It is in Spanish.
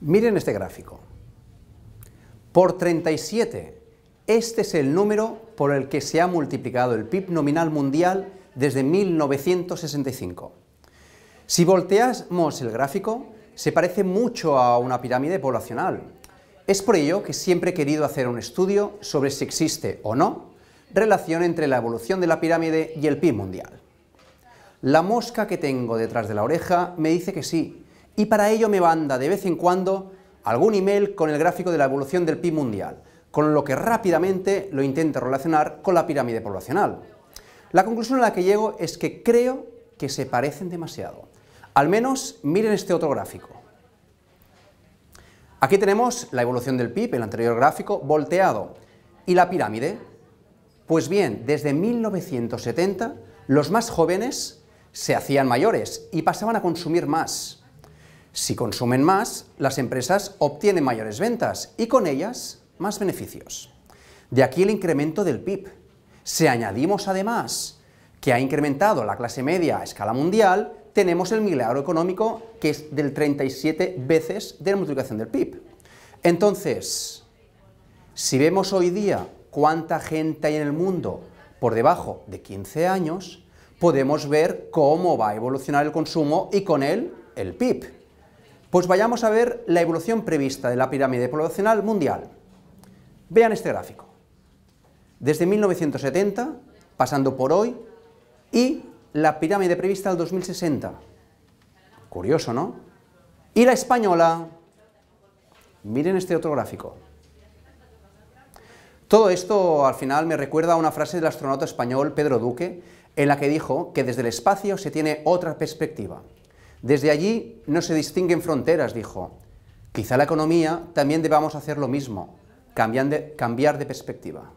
Miren este gráfico. Por 37, este es el número por el que se ha multiplicado el PIB nominal mundial desde 1965. Si volteamos el gráfico, se parece mucho a una pirámide poblacional. Es por ello que siempre he querido hacer un estudio sobre si existe o no relación entre la evolución de la pirámide y el PIB mundial. La mosca que tengo detrás de la oreja me dice que sí, y para ello me manda de vez en cuando algún email con el gráfico de la evolución del PIB mundial, con lo que rápidamente lo intento relacionar con la pirámide poblacional. La conclusión a la que llego es que creo que se parecen demasiado. Al menos miren este otro gráfico. Aquí tenemos la evolución del PIB, el anterior gráfico, volteado. ¿Y la pirámide? Pues bien, desde 1970 los más jóvenes se hacían mayores y pasaban a consumir más. Si consumen más, las empresas obtienen mayores ventas y con ellas más beneficios. De aquí el incremento del PIB. Si añadimos además que ha incrementado la clase media a escala mundial, tenemos el milagro económico que es del 37 veces de la multiplicación del PIB. Entonces, si vemos hoy día cuánta gente hay en el mundo por debajo de 15 años, podemos ver cómo va a evolucionar el consumo y con él el PIB. Pues vayamos a ver la evolución prevista de la pirámide poblacional mundial. Vean este gráfico. Desde 1970, pasando por hoy, y la pirámide prevista al 2060. Curioso, ¿no? Y la española. Miren este otro gráfico. Todo esto al final me recuerda a una frase del astronauta español Pedro Duque, en la que dijo que desde el espacio se tiene otra perspectiva. Desde allí no se distinguen fronteras, dijo. Quizá la economía también debamos hacer lo mismo, cambiar de, perspectiva.